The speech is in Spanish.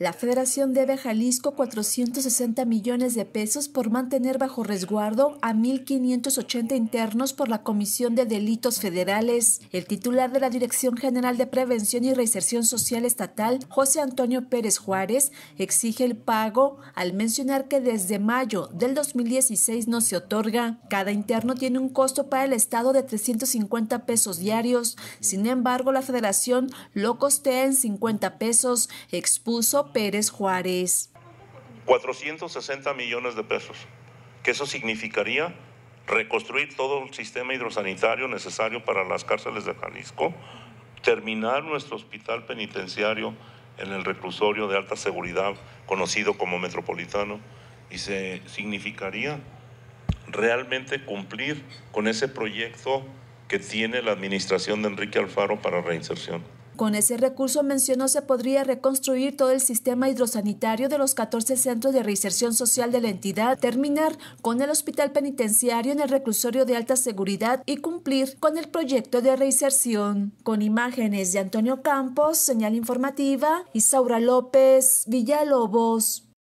La Federación debe a Jalisco 460 millones de pesos por mantener bajo resguardo a 1.580 internos por la Comisión de Delitos Federales. El titular de la Dirección General de Prevención y Reinserción Social Estatal, José Antonio Pérez Juárez, exige el pago al mencionar que desde mayo del 2016 no se otorga. Cada interno tiene un costo para el Estado de 350 pesos diarios. Sin embargo, la Federación lo costea en 50 pesos, expuso Pérez Juárez. 460 millones de pesos, que eso significaría reconstruir todo el sistema hidrosanitario necesario para las cárceles de Jalisco, terminar nuestro hospital penitenciario en el reclusorio de alta seguridad conocido como metropolitano y se significaría realmente cumplir con ese proyecto que tiene la administración de Enrique Alfaro para reinserción. Con ese recurso mencionó se podría reconstruir todo el sistema hidrosanitario de los 14 centros de reinserción social de la entidad, terminar con el hospital penitenciario en el reclusorio de alta seguridad y cumplir con el proyecto de reinserción. Con imágenes de Antonio Campos, señal informativa, Isaura López, Villalobos.